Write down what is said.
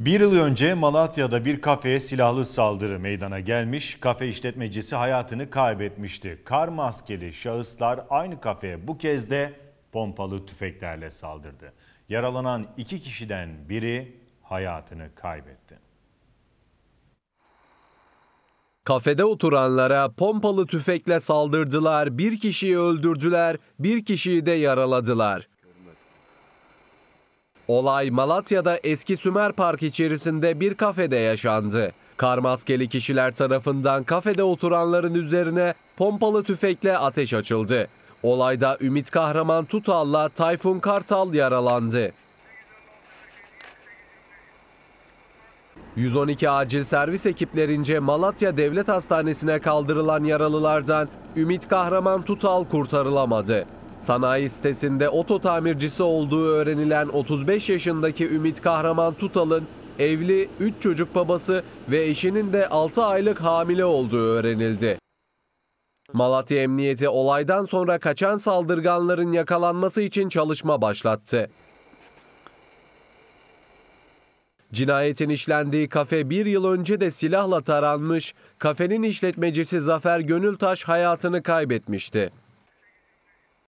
Bir yıl önce Malatya'da bir kafeye silahlı saldırı meydana gelmiş, kafe işletmecisi hayatını kaybetmişti. Kar maskeli şahıslar aynı kafeye bu kez de pompalı tüfeklerle saldırdı. Yaralanan iki kişiden biri hayatını kaybetti. Kafede oturanlara pompalı tüfekle saldırdılar, bir kişiyi öldürdüler, bir kişiyi de yaraladılar. Olay Malatya'da eski Sümer Park içerisinde bir kafede yaşandı. Kar maskeli kişiler tarafından kafede oturanların üzerine pompalı tüfekle ateş açıldı. Olayda Ümit Kahraman Tutal'la Tayfun Kartal yaralandı. 112 acil servis ekiplerince Malatya Devlet Hastanesi'ne kaldırılan yaralılardan Ümit Kahraman Tutal kurtarılamadı. Sanayi sitesinde oto tamircisi olduğu öğrenilen 35 yaşındaki Ümit Kahraman Tutal'ın evli, 3 çocuk babası ve eşinin de 6 aylık hamile olduğu öğrenildi. Malatya Emniyeti olaydan sonra kaçan saldırganların yakalanması için çalışma başlattı. Cinayetin işlendiği kafe bir yıl önce de silahla taranmış, kafenin işletmecisi Zafer Gönültaş hayatını kaybetmişti.